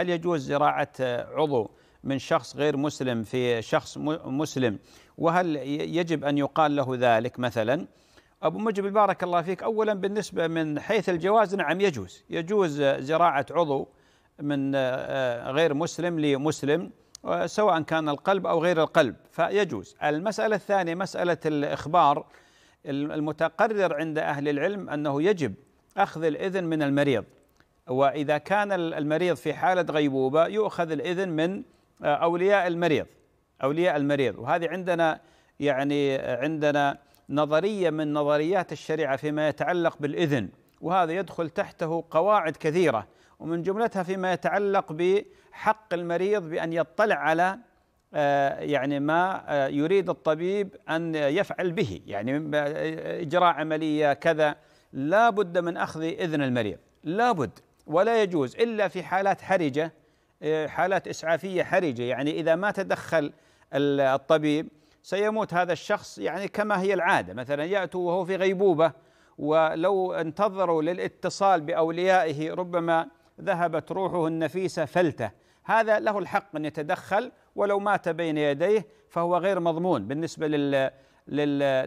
هل يجوز زراعة عضو من شخص غير مسلم في شخص مسلم وهل يجب أن يقال له ذلك مثلا أبو مجب بارك الله فيك أولا بالنسبة من حيث الجواز نعم يجوز يجوز زراعة عضو من آه، غير مسلم لمسلم آه، سواء كان القلب أو غير القلب فيجوز المسألة الثانية مسألة الإخبار المتقرر عند أهل العلم أنه يجب أخذ الإذن من المريض وإذا كان المريض في حالة غيبوبة يؤخذ الإذن من آه، أولياء المريض أولياء المريض وهذه عندنا يعني آه، عندنا نظرية من نظريات الشريعة فيما يتعلق بالإذن وهذا يدخل تحته قواعد كثيرة ومن جملتها فيما يتعلق بحق المريض بأن يطلع على آه، يعني ما يريد الطبيب أن يفعل به يعني إجراء عملية كذا لا بد من أخذ إذن المريض لا بد ولا يجوز إلا في حالات حرجة آه، حالات إسعافية حرجة يعني إذا ما تدخل الطبيب سيموت هذا الشخص يعني كما هي العادة مثلا يأتوا وهو في غيبوبة ولو انتظروا للاتصال بأوليائه ربما ذهبت روحه النفيسة فلتة هذا له الحق أن يتدخل ولو مات بين يديه فهو غير مضمون بالنسبة لل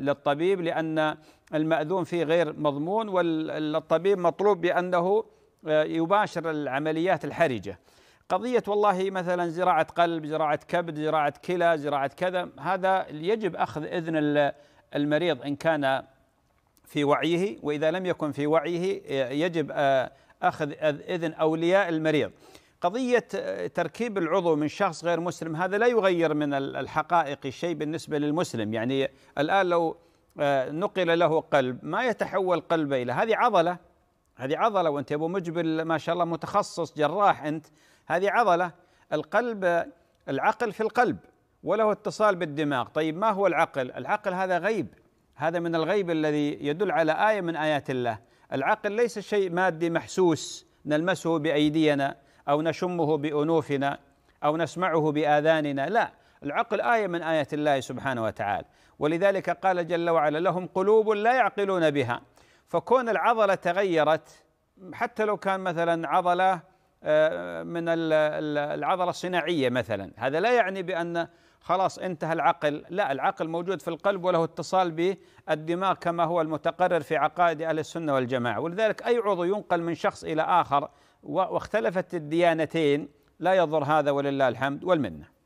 للطبيب لأن المأذون فيه غير مضمون والطبيب مطلوب بأنه آه، يباشر العمليات الحرجة قضية والله مثلا زراعة قلب زراعة كبد زراعة كلى زراعة كذا هذا يجب أخذ إذن المريض إن كان في وعيه وإذا لم يكن في وعيه آه، يجب آه، أخذ إذن أولياء المريض قضية تركيب العضو من شخص غير مسلم هذا لا يغير من الحقائق شيء بالنسبة للمسلم يعني الآن لو نقل له قلب ما يتحول قلبه إلى هذه عضلة هذه عضله وانت ابو مجبل ما شاء الله متخصص جراح انت هذه عضله القلب العقل في القلب وله اتصال بالدماغ طيب ما هو العقل العقل هذا غيب هذا من الغيب الذي يدل على ايه من ايات الله العقل ليس شيء مادي محسوس نلمسه بايدينا او نشمه بانوفنا او نسمعه باذاننا لا العقل ايه من ايات الله سبحانه وتعالى ولذلك قال جل وعلا لهم قلوب لا يعقلون بها فكون العضله تغيرت حتى لو كان مثلا عضله آه، من العضله الصناعيه مثلا هذا لا يعني بان خلاص انتهى العقل لا العقل موجود في القلب وله اتصال بالدماغ كما هو المتقرر في عقائد اهل السنه والجماعه ولذلك اي عضو ينقل من شخص الى اخر واختلفت الديانتين لا يضر هذا ولله الحمد والمنه